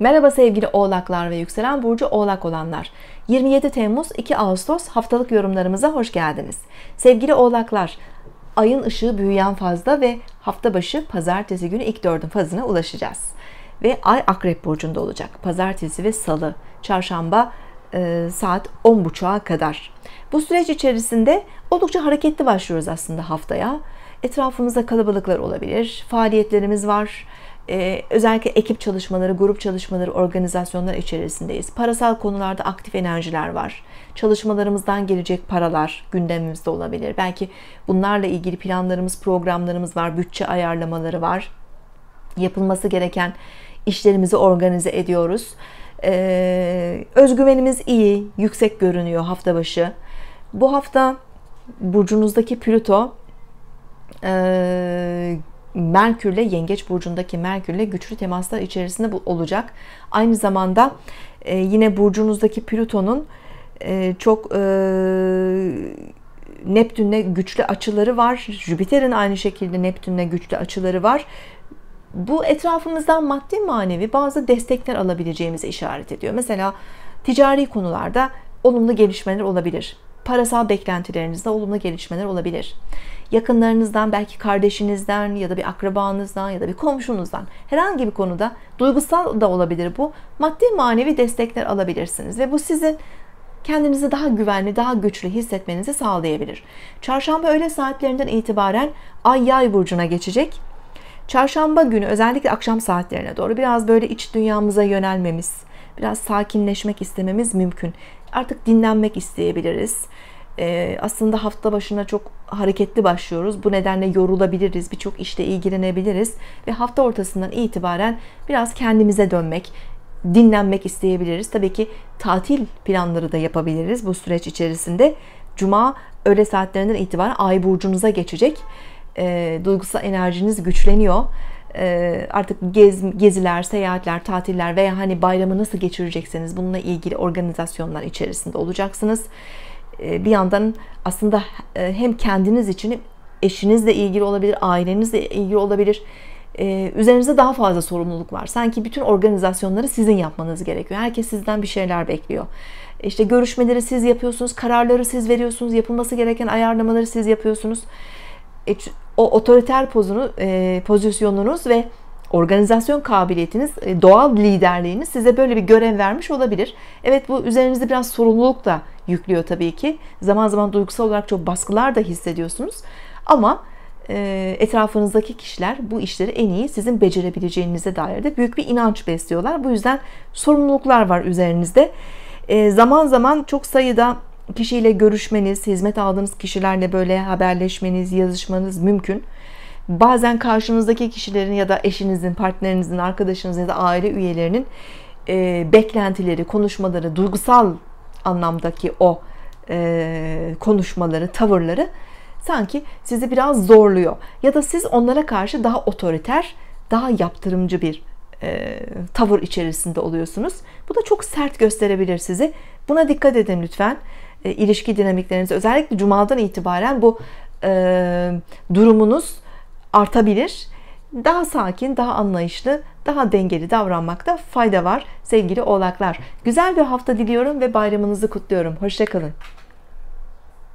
Merhaba sevgili oğlaklar ve yükselen burcu oğlak olanlar. 27 Temmuz 2 Ağustos haftalık yorumlarımıza hoş geldiniz. Sevgili oğlaklar, ayın ışığı büyüyen fazda ve hafta başı pazartesi günü ilk dördün fazına ulaşacağız. Ve ay akrep burcunda olacak. Pazartesi ve salı, çarşamba e, saat 10.30'a kadar. Bu süreç içerisinde oldukça hareketli başlıyoruz aslında haftaya. Etrafımızda kalabalıklar olabilir, faaliyetlerimiz var, ee, özellikle ekip çalışmaları, grup çalışmaları, organizasyonlar içerisindeyiz. Parasal konularda aktif enerjiler var. Çalışmalarımızdan gelecek paralar gündemimizde olabilir. Belki bunlarla ilgili planlarımız, programlarımız var, bütçe ayarlamaları var. Yapılması gereken işlerimizi organize ediyoruz. Ee, özgüvenimiz iyi, yüksek görünüyor hafta başı. Bu hafta burcunuzdaki Plüto e, Merkürle Yengeç burcundaki Merkürle güçlü temaslar içerisinde olacak. Aynı zamanda e, yine burcunuzdaki Plüton'un e, çok e, Neptün'le güçlü açıları var. Jüpiter'in aynı şekilde Neptün'le güçlü açıları var. Bu etrafımızdan maddi manevi bazı destekler alabileceğimize işaret ediyor. Mesela ticari konularda olumlu gelişmeler olabilir. Parasal beklentilerinizde olumlu gelişmeler olabilir yakınlarınızdan, belki kardeşinizden ya da bir akrabanızdan ya da bir komşunuzdan herhangi bir konuda duygusal da olabilir bu. Maddi manevi destekler alabilirsiniz ve bu sizin kendinizi daha güvenli, daha güçlü hissetmenizi sağlayabilir. Çarşamba öğle saatlerinden itibaren Ay Yay burcuna geçecek. Çarşamba günü özellikle akşam saatlerine doğru biraz böyle iç dünyamıza yönelmemiz, biraz sakinleşmek istememiz mümkün. Artık dinlenmek isteyebiliriz. Ee, aslında hafta başına çok hareketli başlıyoruz. Bu nedenle yorulabiliriz, birçok işte ilgilenebiliriz ve hafta ortasından itibaren biraz kendimize dönmek, dinlenmek isteyebiliriz. Tabii ki tatil planları da yapabiliriz bu süreç içerisinde. Cuma öğle saatlerinden itibaren ay burcunuza geçecek. E, duygusal enerjiniz güçleniyor. E, artık gez, geziler, seyahatler, tatiller veya hani bayramı nasıl geçirecekseniz bununla ilgili organizasyonlar içerisinde olacaksınız. E, bir yandan aslında e, hem kendiniz için eşinizle ilgili olabilir, ailenizle ilgili olabilir. E, üzerinizde daha fazla sorumluluk var. Sanki bütün organizasyonları sizin yapmanız gerekiyor. Herkes sizden bir şeyler bekliyor. İşte görüşmeleri siz yapıyorsunuz, kararları siz veriyorsunuz, yapılması gereken ayarlamaları siz yapıyorsunuz. O otoriter pozunu, pozisyonunuz ve organizasyon kabiliyetiniz, e, doğal liderliğiniz size böyle bir görev vermiş olabilir. Evet bu üzerinizde biraz sorumluluk da yüklüyor tabii ki. Zaman zaman duygusal olarak çok baskılar da hissediyorsunuz. Ama e, etrafınızdaki kişiler bu işleri en iyi sizin becerebileceğinize dair de büyük bir inanç besliyorlar. Bu yüzden sorumluluklar var üzerinizde. E, zaman zaman çok sayıda kişiyle görüşmeniz, hizmet aldığınız kişilerle böyle haberleşmeniz, yazışmanız mümkün bazen karşınızdaki kişilerin ya da eşinizin, partnerinizin, arkadaşınızın ya da aile üyelerinin e, beklentileri, konuşmaları, duygusal anlamdaki o e, konuşmaları, tavırları sanki sizi biraz zorluyor. Ya da siz onlara karşı daha otoriter, daha yaptırımcı bir e, tavır içerisinde oluyorsunuz. Bu da çok sert gösterebilir sizi. Buna dikkat edin lütfen. E, ilişki dinamiklerinizi özellikle cumadan itibaren bu e, durumunuz artabilir. Daha sakin, daha anlayışlı, daha dengeli davranmakta fayda var sevgili oğlaklar. Güzel bir hafta diliyorum ve bayramınızı kutluyorum. Hoşçakalın.